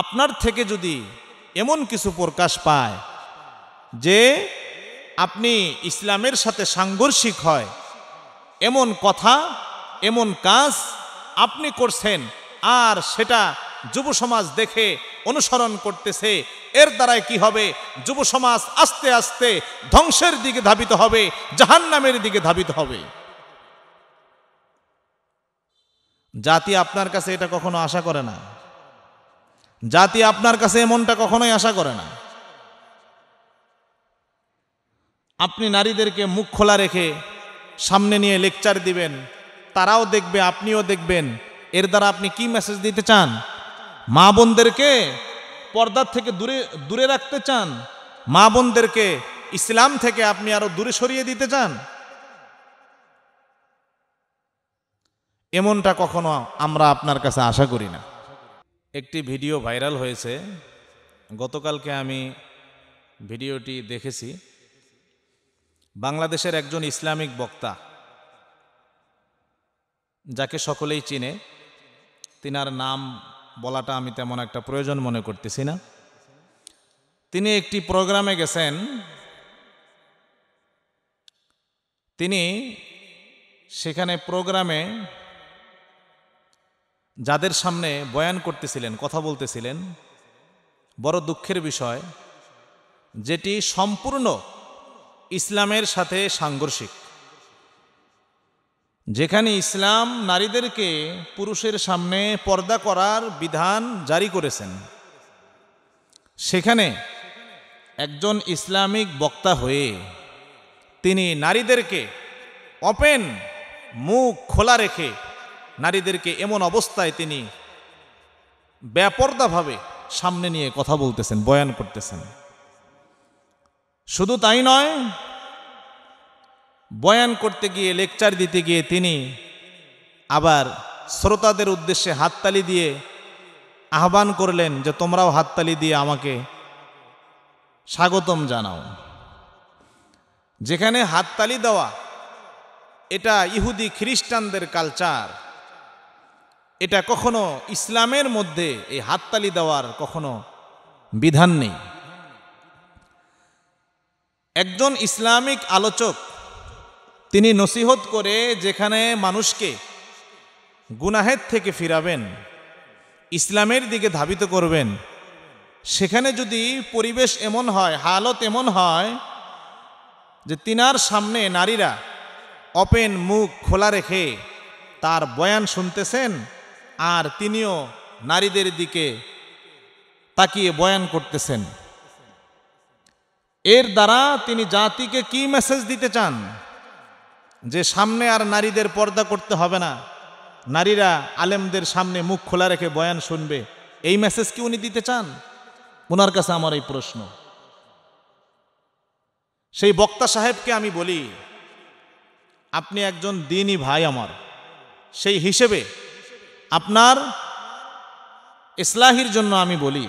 আপনার থেকে যদি এমন কিছু প্রকাশ পায় যে আপনি ইসলামের সাথে সাংঘর্ষিক হয় এমন কথা এমন কাজ আপনি করছেন আর সেটা যুব সমাজ দেখে অনুসরণ করতেছে এর দ্বারায় কি হবে যুব সমাজ আস্তে আস্তে ধ্বংসের দিকে ধাবিত হবে জাহান্নামের দিকে ধাবিত হবে জাতি আপনার কাছে এটা কখনো আশা করে না জাতি আপনার কাছে এমনটা কখনোই আশা করে না আপনি নারীদেরকে মুখ খোলা রেখে সামনে নিয়ে লেকচার দিবেন তারাও দেখবে আপনিও দেখবেন এর দ্বারা আপনি কি মেসেজ দিতে চান মা বোনদেরকে পর্দার থেকে দূরে দূরে রাখতে চান মা বোনদেরকে ইসলাম থেকে আপনি আরো দূরে সরিয়ে দিতে চান এমনটা কখনো আমরা আপনার কাছে আশা করি না একটি ভিডিও ভাইরাল হয়েছে গতকালকে আমি ভিডিওটি দেখেছি বাংলাদেশের একজন ইসলামিক বক্তা যাকে সকলেই চিনে তিনার নাম বলাটা আমি তেমন একটা প্রয়োজন মনে করতেছি না তিনি একটি প্রোগ্রামে গেছেন তিনি সেখানে প্রোগ্রামে যাদের সামনে বয়ান করতেছিলেন কথা বলতেছিলেন বড় দুঃখের বিষয় যেটি সম্পূর্ণ ইসলামের সাথে সাংঘর্ষিক যেখানে ইসলাম নারীদেরকে পুরুষের সামনে পর্দা করার বিধান জারি করেছেন সেখানে একজন ইসলামিক বক্তা হয়ে তিনি নারীদেরকে ওপেন মুখ খোলা রেখে নারীদেরকে এমন অবস্থায় তিনি ব্যাপর্দাভাবে সামনে নিয়ে কথা বলতেছেন বয়ান করতেছেন শুধু তাই নয় বয়ান করতে গিয়ে লেকচার দিতে গিয়ে তিনি আবার শ্রোতাদের উদ্দেশ্যে হাততালি দিয়ে আহ্বান করলেন যে তোমরাও হাততালি দিয়ে আমাকে স্বাগতম জানাও যেখানে হাততালি দেওয়া এটা ইহুদি খ্রিস্টানদের কালচার এটা কখনো ইসলামের মধ্যে এই হাততালি দেওয়ার কখনো বিধান নেই একজন ইসলামিক আলোচক তিনি নসিহত করে যেখানে মানুষকে গুনাহের থেকে ফিরাবেন ইসলামের দিকে ধাবিত করবেন সেখানে যদি পরিবেশ এমন হয় হালত এমন হয় যে তিনার সামনে নারীরা অপেন মুখ খোলা রেখে তার বয়ান শুনতেছেন আর তিনিও নারীদের দিকে তাকিয়ে বয়ান করতেছেন এর দ্বারা তিনি জাতিকে কি মেসেজ দিতে চান যে সামনে আর নারীদের পর্দা করতে হবে না নারীরা আলেমদের সামনে মুখ খোলা রেখে বয়ান শুনবে এই মেসেজ কি উনি দিতে চান ওনার কাছে আমার এই প্রশ্ন সেই বক্তা সাহেবকে আমি বলি আপনি একজন দিনই ভাই আমার সেই হিসেবে আপনার ইসলাহির জন্য আমি বলি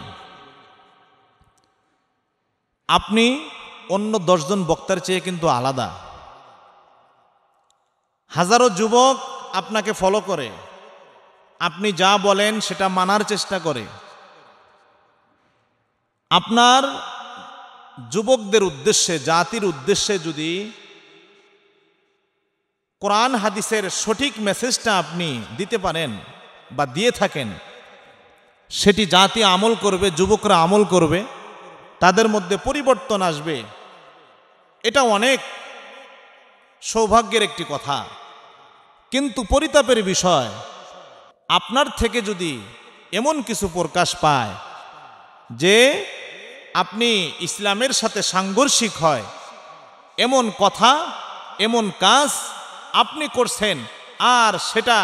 আপনি অন্য দশজন বক্তার চেয়ে কিন্তু আলাদা হাজারো যুবক আপনাকে ফলো করে আপনি যা বলেন সেটা মানার চেষ্টা করে আপনার যুবকদের উদ্দেশ্যে জাতির উদ্দেশ্যে যদি কোরআন হাদিসের সঠিক মেসেজটা আপনি দিতে পারেন বা দিয়ে থাকেন সেটি জাতি আমল করবে যুবকরা আমল করবে তাদের মধ্যে পরিবর্তন আসবে এটা অনেক সৌভাগ্যের একটি কথা কিন্তু পরিতাপের বিষয় আপনার থেকে যদি এমন কিছু প্রকাশ পায় যে আপনি ইসলামের সাথে সাংঘর্ষিক হয় এমন কথা এমন কাজ আপনি করছেন আর সেটা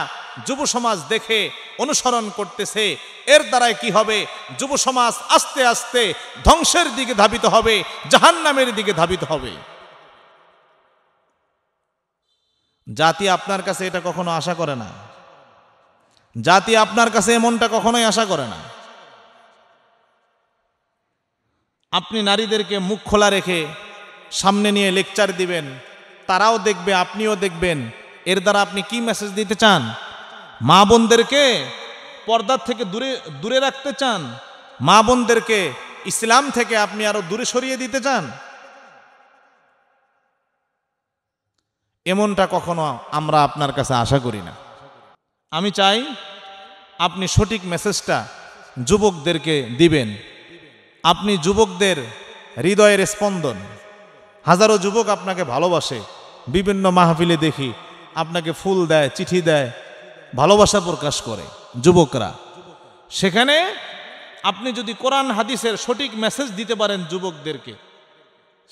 যুব সমাজ দেখে অনুসরণ করতেছে এর দ্বারায় কি হবে যুব সমাজ আস্তে আস্তে ধ্বংসের দিকে ধাবিত হবে জাহান্নামের দিকে ধাবিত হবে জাতি আপনার কাছে এটা কখনো আশা করে না জাতি আপনার কাছে এমনটা কখনোই আশা করে না আপনি নারীদেরকে মুখ খোলা রেখে সামনে নিয়ে লেকচার দিবেন তারাও দেখবে আপনিও দেখবেন এর দ্বারা আপনি কি মেসেজ দিতে চান মা বোনদেরকে পর্দার থেকে দূরে দূরে রাখতে চান মা বোনদেরকে ইসলাম থেকে আপনি আরো দূরে সরিয়ে দিতে চান এমনটা কখনো আমরা আপনার কাছে আশা করি না আমি চাই আপনি সঠিক মেসেজটা যুবকদেরকে দিবেন আপনি যুবকদের হৃদয়ের স্পন্দন হাজারো যুবক আপনাকে ভালোবাসে বিভিন্ন মাহফিলে দেখি আপনাকে ফুল দেয় চিঠি দেয় ভালোবাসা প্রকাশ করে যুবকরা সেখানে আপনি যদি কোরআন হাদিসের সঠিক মেসেজ দিতে পারেন যুবকদেরকে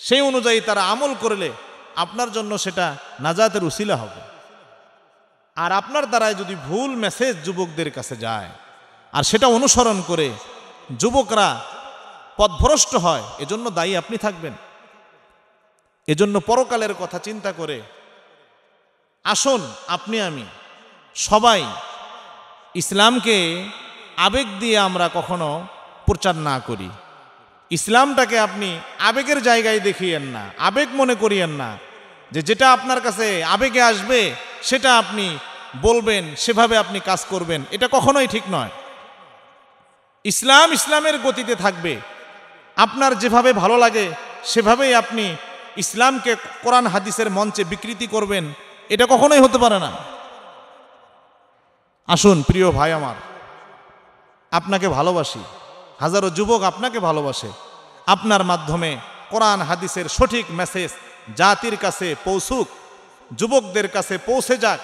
সেই অনুযায়ী তারা আমল করলে আপনার জন্য সেটা নাজাতের উশিলা হবে আর আপনার দ্বারায় যদি ভুল মেসেজ যুবকদের কাছে যায় আর সেটা অনুসরণ করে যুবকরা পথভ্রষ্ট হয় এজন্য দায়ী আপনি থাকবেন এজন্য পরকালের কথা চিন্তা করে আসুন আপনি আমি সবাই ইসলামকে আবেগ দিয়ে আমরা কখনো প্রচার না করি ইসলামটাকে আপনি আবেগের জায়গায় দেখিয়েন না আবেগ মনে করিয়েন না যে যেটা আপনার কাছে আবেগে আসবে সেটা আপনি বলবেন সেভাবে আপনি কাজ করবেন এটা কখনোই ঠিক নয় ইসলাম ইসলামের গতিতে থাকবে আপনার যেভাবে ভালো লাগে সেভাবেই আপনি ইসলামকে কোরআন হাদিসের মঞ্চে বিকৃতি করবেন এটা কখনোই হতে পারে না আসুন প্রিয় ভাই আমার আপনাকে ভালোবাসি হাজারো যুবক আপনাকে ভালোবাসে আপনার মাধ্যমে কোরআন হাদিসের সঠিক মেসেজ জাতির কাছে পৌঁছুক যুবকদের কাছে পৌঁছে যাক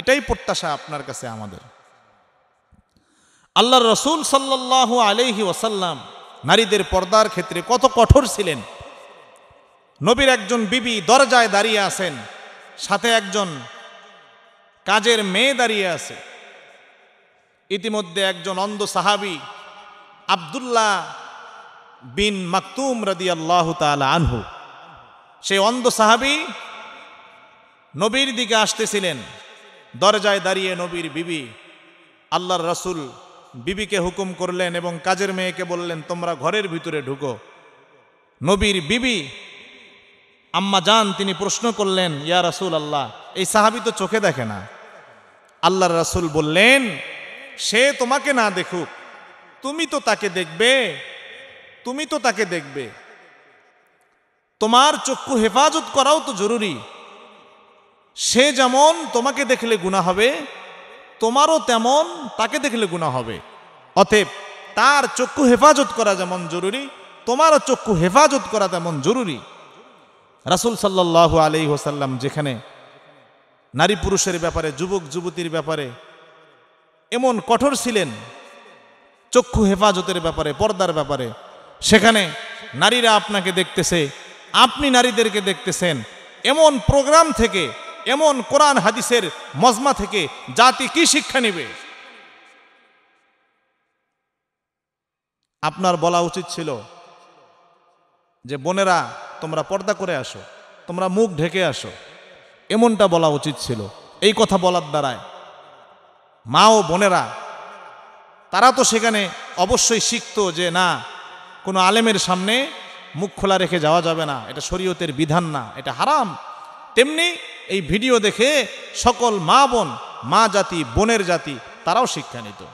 এটাই প্রত্যাশা আপনার কাছে আমাদের আল্লাহ রসুল সাল্লাহ আলহি ওসাল্লাম নারীদের পর্দার ক্ষেত্রে কত কঠোর ছিলেন নবীর একজন বিবি দরজায় দাঁড়িয়ে আছেন সাথে একজন কাজের মেয়ে দাঁড়িয়ে আছে ইতিমধ্যে একজন অন্ধ সাহাবি আবদুল্লাহ বিন মাকতুম রদি আল্লাহ আনহু সেই অন্ধ সাহাবি নবীর দিকে আসতেছিলেন দরজায় দাঁড়িয়ে নবীর বিবি আল্লাহর রসুল বিবিকে হুকুম করলেন এবং কাজের মেয়েকে বললেন তোমরা ঘরের ভিতরে ঢুকো নবীর বিবি আম্মা যান তিনি প্রশ্ন করলেন ইয়া রসুল আল্লাহ এই সাহাবি তো চোখে দেখে না আল্লাহর রসুল বললেন সে তোমাকে না দেখুক তুমি তো তাকে দেখবে তুমি তো তাকে দেখবে তোমার চক্ষু হেফাজত করাও তো জরুরি সে যেমন তোমাকে দেখলে গুণা হবে তোমারও তেমন তাকে দেখলে গুণা হবে অতএব তার চক্ষু হেফাজত করা যেমন জরুরি তোমারও চক্ষু হেফাজত করা তেমন জরুরি রাসুল সাল্লাহ আলি হোসাল্লাম যেখানে নারী পুরুষের ব্যাপারে যুবক যুবতীর ব্যাপারে এমন কঠোর ছিলেন চক্ষু হেফাজতের ব্যাপারে পর্দার ব্যাপারে সেখানে নারীরা আপনাকে দেখতেছে আপনি নারীদেরকে দেখতেছেন এমন প্রোগ্রাম থেকে এমন কোরআন হাদিসের মজমা থেকে জাতি কি শিক্ষা নেবে আপনার বলা উচিত ছিল যে বোনেরা তোমরা পর্দা করে আসো তোমরা মুখ ঢেকে আসো এমনটা বলা উচিত ছিল এই কথা বলার দ্বারায় মা ও বোনেরা তারা তো সেখানে অবশ্যই শিখত যে না কোনো আলেমের সামনে মুখ খোলা রেখে যাওয়া যাবে না এটা শরীয়তের বিধান না এটা হারাম তেমনি এই ভিডিও দেখে সকল মা বোন মা জাতি বোনের জাতি তারাও শিক্ষা নিত